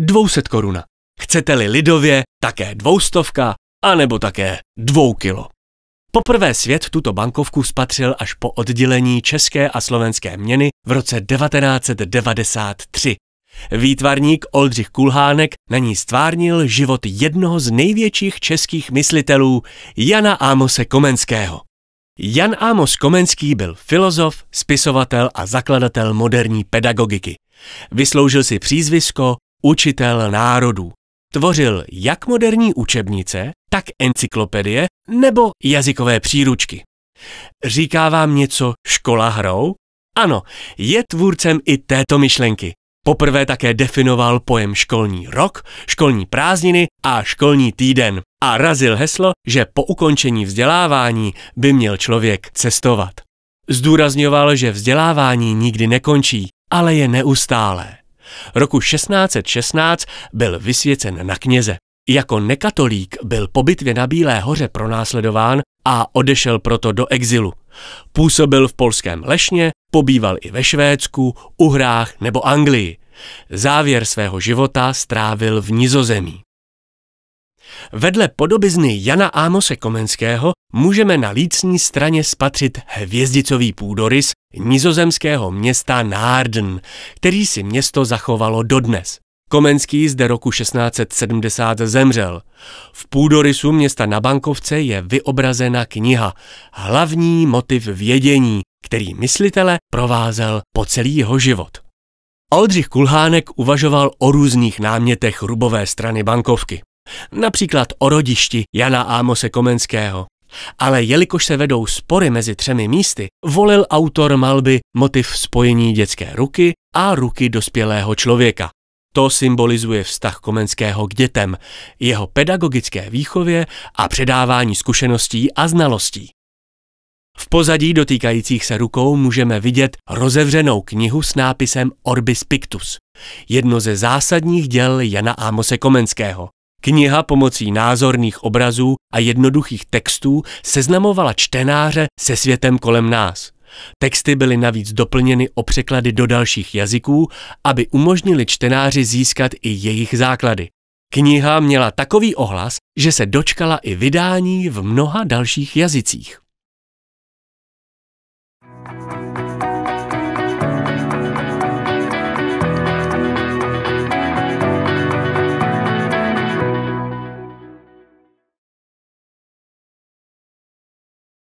200 koruna. Chcete-li lidově, také dvoustovka, anebo také dvou kilo. Poprvé svět tuto bankovku spatřil až po oddělení české a slovenské měny v roce 1993. Výtvarník Oldřich Kulhánek na ní stvárnil život jednoho z největších českých myslitelů, Jana Ámose Komenského. Jan Ámos Komenský byl filozof, spisovatel a zakladatel moderní pedagogiky. Vysloužil si přízvisko učitel národů. Tvořil jak moderní učebnice, tak encyklopedie nebo jazykové příručky. Říká vám něco škola hrou? Ano, je tvůrcem i této myšlenky. Poprvé také definoval pojem školní rok, školní prázdniny a školní týden a razil heslo, že po ukončení vzdělávání by měl člověk cestovat. Zdůrazňoval, že vzdělávání nikdy nekončí, ale je neustálé. Roku 1616 byl vysvěcen na kněze. Jako nekatolík byl po bitvě na Bílé hoře pronásledován a odešel proto do exilu. Působil v polském Lešně, pobýval i ve Švédsku, Uhrách nebo Anglii. Závěr svého života strávil v Nizozemí. Vedle podobizny Jana Ámose Komenského můžeme na lícní straně spatřit hvězdicový půdorys nizozemského města Nárden, který si město zachovalo dodnes. Komenský zde roku 1670 zemřel. V půdorysu města na Bankovce je vyobrazena kniha Hlavní motiv vědění, který myslitele provázel po celý jeho život. Oldřich Kulhánek uvažoval o různých námětech rubové strany bankovky. Například o rodišti Jana Ámose Komenského. Ale jelikož se vedou spory mezi třemi místy, volil autor malby motiv spojení dětské ruky a ruky dospělého člověka. To symbolizuje vztah Komenského k dětem, jeho pedagogické výchově a předávání zkušeností a znalostí. V pozadí dotýkajících se rukou můžeme vidět rozevřenou knihu s nápisem Orbis Pictus, jedno ze zásadních děl Jana Ámose Komenského. Kniha pomocí názorných obrazů a jednoduchých textů seznamovala čtenáře se světem kolem nás. Texty byly navíc doplněny o překlady do dalších jazyků, aby umožnili čtenáři získat i jejich základy. Kniha měla takový ohlas, že se dočkala i vydání v mnoha dalších jazycích.